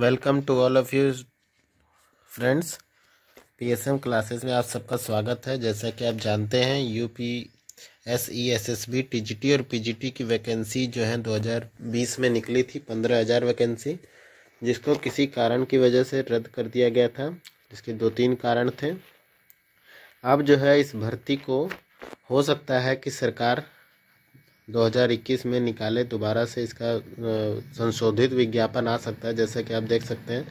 welcome to all of you friends PSM classes में आप सबका स्वागत है जैसा कि आप जानते हैं U P S E S S B T G T और पी जी टी की वैकेंसी जो है 2020 में निकली थी पंद्रह हजार वैकेंसी जिसको किसी कारण की वजह से रद्द कर दिया गया था जिसके दो तीन कारण थे अब जो है इस भर्ती को हो सकता है कि सरकार 2021 में निकाले दोबारा से इसका संशोधित विज्ञापन आ सकता है जैसे कि आप देख सकते हैं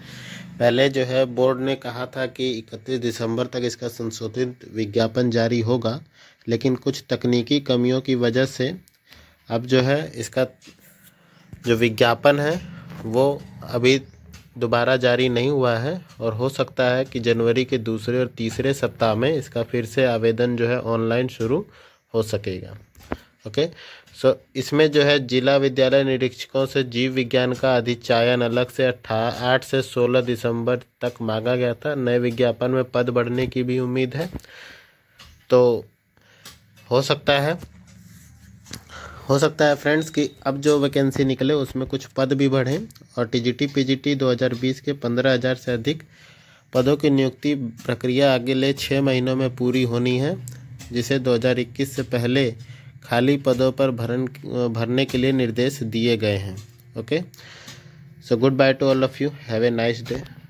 पहले जो है बोर्ड ने कहा था कि 31 दिसंबर तक इसका संशोधित विज्ञापन जारी होगा लेकिन कुछ तकनीकी कमियों की वजह से अब जो है इसका जो विज्ञापन है वो अभी दोबारा जारी नहीं हुआ है और हो सकता है कि जनवरी के दूसरे और तीसरे सप्ताह में इसका फिर से आवेदन जो है ऑनलाइन शुरू हो सकेगा ओके सो इसमें जो है जिला विद्यालय निरीक्षकों से जीव विज्ञान का अधिचायन अलग से अठा आठ से सोलह दिसंबर तक मांगा गया था नए विज्ञापन में पद बढ़ने की भी उम्मीद है तो हो सकता है हो सकता है फ्रेंड्स कि अब जो वैकेंसी निकले उसमें कुछ पद भी बढ़े और टीजीटी पीजीटी 2020 के 15000 से अधिक पदों की नियुक्ति प्रक्रिया अगले छः महीनों में पूरी होनी है जिसे 2021 से पहले खाली पदों पर भरन भरने के लिए निर्देश दिए गए हैं okay so good bye to all of you have a nice day